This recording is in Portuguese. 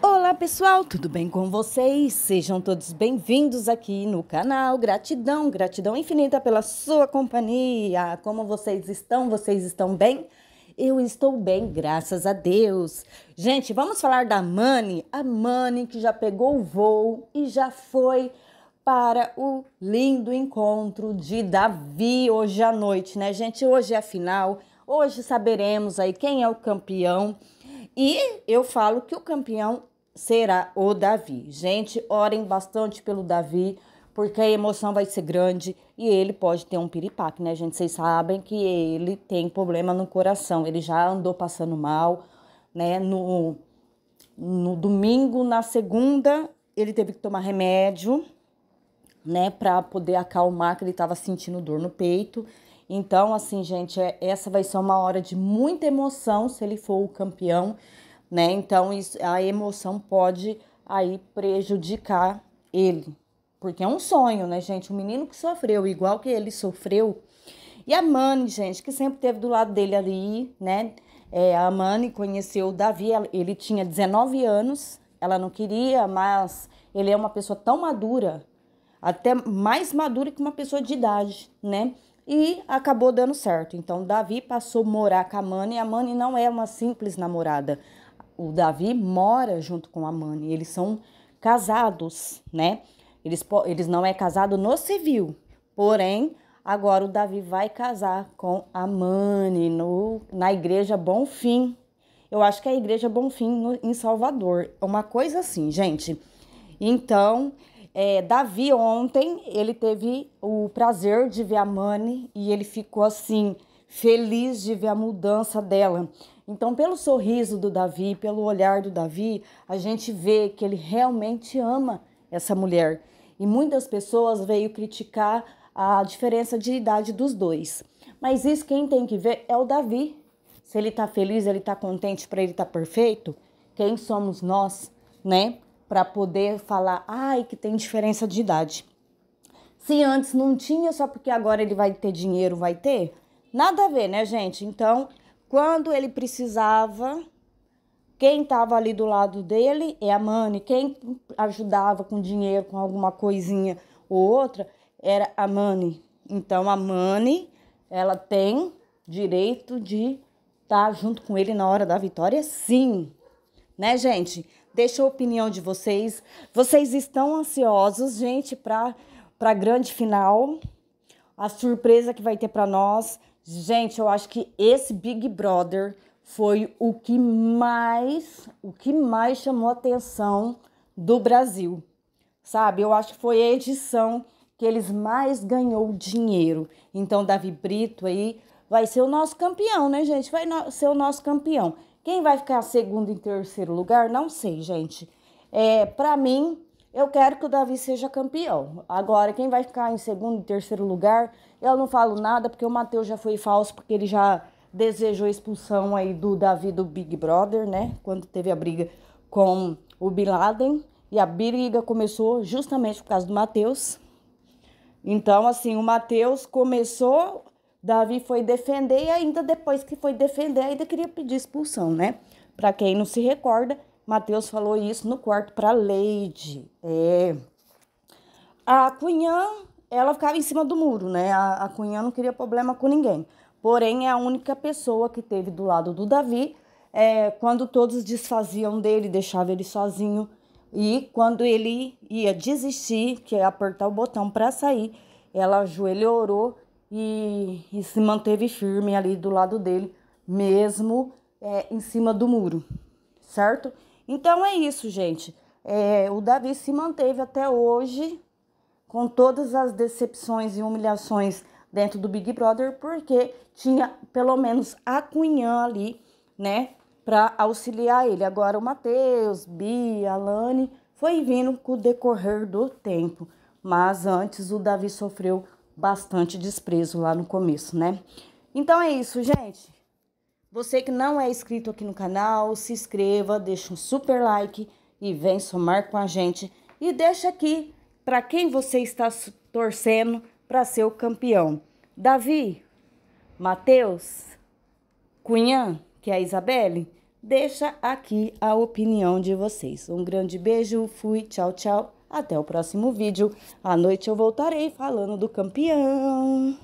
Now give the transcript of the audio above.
Olá pessoal, tudo bem com vocês? Sejam todos bem-vindos aqui no canal. Gratidão, gratidão infinita pela sua companhia. Como vocês estão? Vocês estão bem? Eu estou bem, graças a Deus. Gente, vamos falar da Mani, a Mani que já pegou o voo e já foi para o lindo encontro de Davi hoje à noite, né, gente? Hoje é a final. Hoje saberemos aí quem é o campeão e eu falo que o campeão será o Davi. Gente, orem bastante pelo Davi, porque a emoção vai ser grande e ele pode ter um piripaque, né, gente? Vocês sabem que ele tem problema no coração, ele já andou passando mal, né? No, no domingo, na segunda, ele teve que tomar remédio, né, para poder acalmar, que ele estava sentindo dor no peito. Então, assim, gente, é, essa vai ser uma hora de muita emoção se ele for o campeão, né? Então, isso, a emoção pode aí prejudicar ele, porque é um sonho, né, gente? O menino que sofreu, igual que ele sofreu. E a Mani, gente, que sempre teve do lado dele ali, né? É, a Mani conheceu o Davi, ele tinha 19 anos, ela não queria, mas ele é uma pessoa tão madura, até mais madura que uma pessoa de idade, né? e acabou dando certo. Então Davi passou a morar com a Mani. A Mani não é uma simples namorada. O Davi mora junto com a Mani. Eles são casados, né? Eles, eles não é casado no civil, porém agora o Davi vai casar com a Mani no, na igreja Bonfim. Eu acho que é a igreja Bonfim no, em Salvador, é uma coisa assim, gente. Então é, Davi, ontem, ele teve o prazer de ver a Mani e ele ficou assim, feliz de ver a mudança dela. Então, pelo sorriso do Davi, pelo olhar do Davi, a gente vê que ele realmente ama essa mulher. E muitas pessoas veio criticar a diferença de idade dos dois. Mas isso quem tem que ver é o Davi. Se ele tá feliz, ele tá contente, para ele tá perfeito, quem somos nós, né? para poder falar, ai, que tem diferença de idade. Se antes não tinha, só porque agora ele vai ter dinheiro, vai ter? Nada a ver, né, gente? Então, quando ele precisava, quem estava ali do lado dele é a Mani. Quem ajudava com dinheiro, com alguma coisinha ou outra, era a Mani. Então, a Mani, ela tem direito de estar tá junto com ele na hora da vitória, sim. Né, gente? Deixa a opinião de vocês. Vocês estão ansiosos, gente, para a grande final? A surpresa que vai ter para nós. Gente, eu acho que esse Big Brother foi o que mais, o que mais chamou a atenção do Brasil. Sabe? Eu acho que foi a edição que eles mais ganhou dinheiro. Então, Davi Brito aí vai ser o nosso campeão, né, gente? Vai ser o nosso campeão. Quem vai ficar segundo e terceiro lugar? Não sei, gente. É, para mim, eu quero que o Davi seja campeão. Agora, quem vai ficar em segundo e terceiro lugar, eu não falo nada, porque o Matheus já foi falso, porque ele já desejou a expulsão aí do Davi do Big Brother, né? Quando teve a briga com o Bin Laden. E a briga começou justamente por causa do Matheus. Então, assim, o Matheus começou Davi foi defender e ainda depois que foi defender, ainda queria pedir expulsão, né? Para quem não se recorda, Mateus falou isso no quarto para Leide. É. A cunhã, ela ficava em cima do muro, né? A, a cunhã não queria problema com ninguém. Porém, é a única pessoa que teve do lado do Davi é, quando todos desfaziam dele, deixava ele sozinho. E quando ele ia desistir, que é apertar o botão para sair, ela ajoelhou, orou e, e se manteve firme ali do lado dele, mesmo é, em cima do muro, certo? Então é isso, gente. É, o Davi se manteve até hoje com todas as decepções e humilhações dentro do Big Brother, porque tinha pelo menos a Cunhã ali, né, para auxiliar ele. Agora o Matheus, Bia, Alane foi vindo com o decorrer do tempo, mas antes o Davi sofreu bastante desprezo lá no começo, né? Então é isso, gente. Você que não é inscrito aqui no canal, se inscreva, deixa um super like e vem somar com a gente e deixa aqui para quem você está torcendo para ser o campeão. Davi, Matheus, Cunhã, que é a Isabelle, deixa aqui a opinião de vocês. Um grande beijo, fui, tchau, tchau. Até o próximo vídeo. À noite eu voltarei falando do campeão.